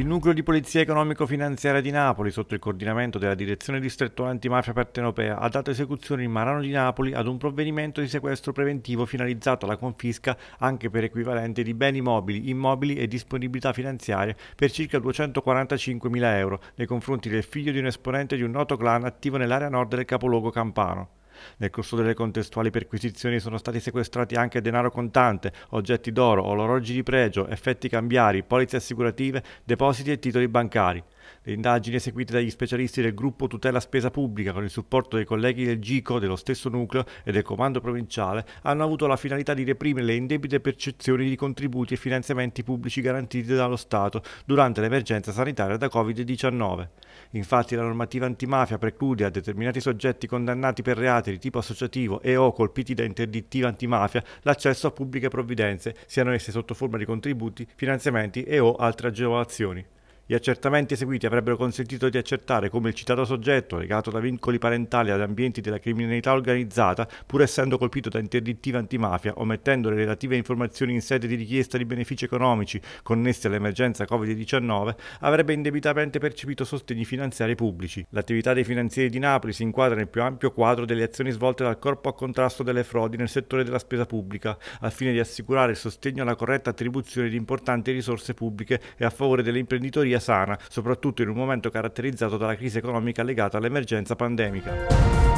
Il nucleo di polizia economico-finanziaria di Napoli, sotto il coordinamento della Direzione distrettuale antimafia partenopea, ha dato esecuzione in Marano di Napoli ad un provvedimento di sequestro preventivo finalizzato alla confisca anche per equivalente di beni mobili, immobili e disponibilità finanziaria per circa 245.000 euro nei confronti del figlio di un esponente di un noto clan attivo nell'area nord del capoluogo campano. Nel corso delle contestuali perquisizioni sono stati sequestrati anche denaro contante, oggetti d'oro, orologi di pregio, effetti cambiari, polizze assicurative, depositi e titoli bancari. Le indagini eseguite dagli specialisti del gruppo tutela spesa pubblica con il supporto dei colleghi del GICO, dello stesso nucleo e del comando provinciale hanno avuto la finalità di reprimere le indebite percezioni di contributi e finanziamenti pubblici garantiti dallo Stato durante l'emergenza sanitaria da Covid-19. Infatti la normativa antimafia preclude a determinati soggetti condannati per reati di tipo associativo e o colpiti da interdittiva antimafia l'accesso a pubbliche provvidenze, siano esse sotto forma di contributi, finanziamenti e o altre agevolazioni. Gli accertamenti eseguiti avrebbero consentito di accertare come il citato soggetto, legato da vincoli parentali ad ambienti della criminalità organizzata, pur essendo colpito da interdittiva antimafia, omettendo le relative informazioni in sede di richiesta di benefici economici connessi all'emergenza Covid-19, avrebbe indebitamente percepito sostegni finanziari pubblici. L'attività dei finanzieri di Napoli si inquadra nel più ampio quadro delle azioni svolte dal Corpo a contrasto delle frodi nel settore della spesa pubblica, al fine di assicurare il sostegno alla corretta attribuzione di importanti risorse pubbliche e a favore dell'imprenditoria sana, soprattutto in un momento caratterizzato dalla crisi economica legata all'emergenza pandemica.